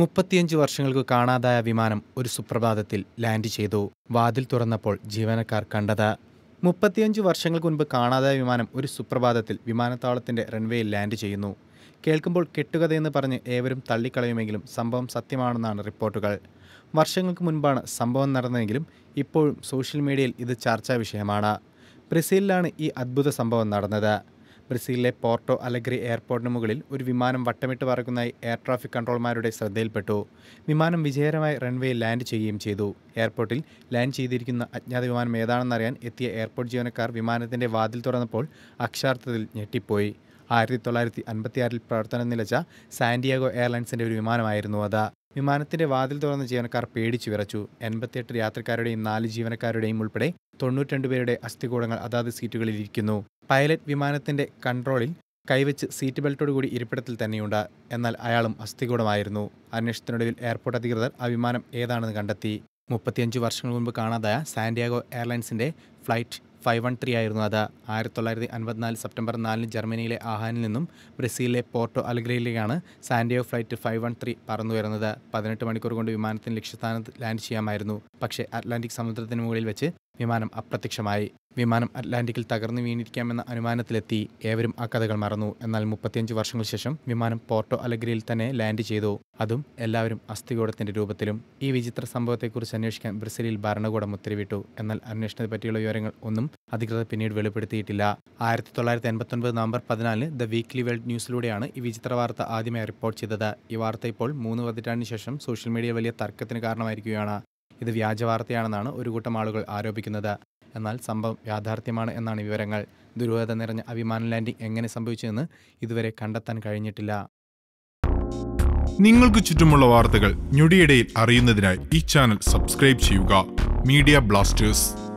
മുപ്പത്തിയഞ്ച് വർഷങ്ങൾക്ക് കാണാതായ വിമാനം ഒരു സുപ്രഭാതത്തിൽ ലാൻഡ് ചെയ്തു വാതിൽ തുറന്നപ്പോൾ ജീവനക്കാർ കണ്ടത് മുപ്പത്തിയഞ്ച് വർഷങ്ങൾക്ക് മുൻപ് കാണാതായ വിമാനം ഒരു സുപ്രഭാതത്തിൽ വിമാനത്താവളത്തിന്റെ റൺവേയിൽ ലാൻഡ് ചെയ്യുന്നു കേൾക്കുമ്പോൾ കെട്ടുകഥയെന്ന് പറഞ്ഞ് ഏവരും തള്ളിക്കളയുമെങ്കിലും സംഭവം സത്യമാണെന്നാണ് റിപ്പോർട്ടുകൾ വർഷങ്ങൾക്ക് മുൻപാണ് സംഭവം നടന്നതെങ്കിലും ഇപ്പോഴും സോഷ്യൽ മീഡിയയിൽ ഇത് ചർച്ചാ വിഷയമാണ് ബ്രസീലിലാണ് ഈ അത്ഭുത സംഭവം നടന്നത് ബ്രസീലിലെ പോർട്ടോ അലഗ്രി എയർപോർട്ടിന് മുകളിൽ ഒരു വിമാനം വട്ടമിട്ട് പറക്കുന്നതായി എയർ ട്രാഫിക് കൺട്രോൾമാരുടെ ശ്രദ്ധയിൽപ്പെട്ടു വിമാനം വിജയകരമായി റൺവേയിൽ ലാൻഡ് ചെയ്യുകയും ചെയ്തു എയർപോർട്ടിൽ ലാൻഡ് ചെയ്തിരിക്കുന്ന അജ്ഞാത വിമാനം ഏതാണെന്നറിയാൻ എത്തിയ എയർപോർട്ട് ജീവനക്കാർ വിമാനത്തിന്റെ വാതിൽ തുറന്നപ്പോൾ അക്ഷാർത്ഥത്തിൽ ഞെട്ടിപ്പോയി ആയിരത്തി തൊള്ളായിരത്തി അൻപത്തിയാറിൽ പ്രവർത്തനം നിലച്ച സാന്റിയാഗോ എയർലൈൻസിൻ്റെ ഒരു വിമാനമായിരുന്നു അത് വിമാനത്തിന്റെ വാതിൽ തുറന്ന ജീവനക്കാർ പേടിച്ചു വിറച്ചു എൺപത്തിയെട്ട് യാത്രക്കാരുടെയും നാല് ജീവനക്കാരുടെയും ഉൾപ്പെടെ തൊണ്ണൂറ്റിരണ്ട് പേരുടെ അസ്ഥികൂടങ്ങൾ അതാത് സീറ്റുകളിൽ ഇരിക്കുന്നു പൈലറ്റ് വിമാനത്തിന്റെ കൺട്രോളിൽ കൈവച്ച് സീറ്റ് കൂടി ഇരിപ്പിടത്തിൽ തന്നെയുണ്ട് എന്നാൽ അയാളും അസ്ഥികൂടമായിരുന്നു അന്വേഷണത്തിനൊടുവിൽ എയർപോർട്ട് അധികൃതർ ആ വിമാനം ഏതാണെന്ന് കണ്ടെത്തി മുപ്പത്തിയഞ്ച് വർഷങ്ങൾ മുമ്പ് കാണാതായ സാന്റിയാഗോ എയർലൈൻസിന്റെ ഫ്ലൈറ്റ് ഫൈവ് വൺ ത്രീ ആയിരുന്നു അത് ആയിരത്തി തൊള്ളായിരത്തി അൻപത്തിനാല് സെപ്റ്റംബർ നാലിന് ജർമ്മനിയിലെ ആഹാനിൽ നിന്നും ബ്രസീലിലെ പോർട്ടോ അലഗ്രയിലേക്കാണ് Santiago flight five one three പറന്നു വരുന്നത് പതിനെട്ട് മണിക്കൂർ കൊണ്ട് വിമാനത്തിന് ലക്ഷ്യസ്ഥാനത്ത് ലാൻഡ് ചെയ്യാമായിരുന്നു പക്ഷേ അറ്റ്ലാന്റിക് സമുദ്രത്തിന് മുകളിൽ വെച്ച് വിമാനം അപ്രത്യക്ഷമായി വിമാനം അറ്റ്ലാന്റിക്കിൽ തകർന്നു വീണിരിക്കാമെന്ന അനുമാനത്തിലെത്തി ഏവരും ആ കഥകൾ മറന്നു എന്നാൽ മുപ്പത്തിയഞ്ച് വർഷങ്ങൾ ശേഷം വിമാനം പോർട്ടോ അലഗ്രിയിൽ തന്നെ ലാൻഡ് ചെയ്തു അതും എല്ലാവരും അസ്ഥികൂടത്തിന്റെ രൂപത്തിലും ഈ വിചിത്ര സംഭവത്തെക്കുറിച്ച് അന്വേഷിക്കാൻ ബ്രസീലിൽ ഭരണകൂടം ഉത്തരവിട്ടു എന്നാൽ അന്വേഷണത്തെ പറ്റിയുള്ള വിവരങ്ങൾ ഒന്നും അധികൃതർ പിന്നീട് വെളിപ്പെടുത്തിയിട്ടില്ല ആയിരത്തി തൊള്ളായിരത്തി ഒൻപത് നവംബർ പതിനാലിന് ദ വീക്ക്ലി വേൾഡ് ന്യൂസിലൂടെയാണ് ഈ വിചിത്ര വാർത്ത ആദ്യമായി റിപ്പോർട്ട് ചെയ്തത് ഈ വാർത്ത ഇപ്പോൾ മൂന്ന് പതിറ്റാണ്ടിന് ശേഷം സോഷ്യൽ മീഡിയ വലിയ തർക്കത്തിന് കാരണമായിരിക്കുകയാണ് ഇത് വ്യാജവാർത്തയാണെന്നാണ് ഒരു കൂട്ടം ആളുകൾ ആരോപിക്കുന്നത് എന്നാൽ സംഭവം യാഥാർത്ഥ്യമാണ് എന്നാണ് വിവരങ്ങൾ ദുരൂഹത നിറഞ്ഞ അഭിമാന ലാൻഡിംഗ് എങ്ങനെ സംഭവിച്ചെന്ന് ഇതുവരെ കണ്ടെത്താൻ കഴിഞ്ഞിട്ടില്ല നിങ്ങൾക്ക് ചുറ്റുമുള്ള വാർത്തകൾ ഞൊടിയിടയിൽ അറിയുന്നതിനായി ഈ ചാനൽ സബ്സ്ക്രൈബ് ചെയ്യുക മീഡിയ ബ്ലാസ്റ്റേഴ്സ്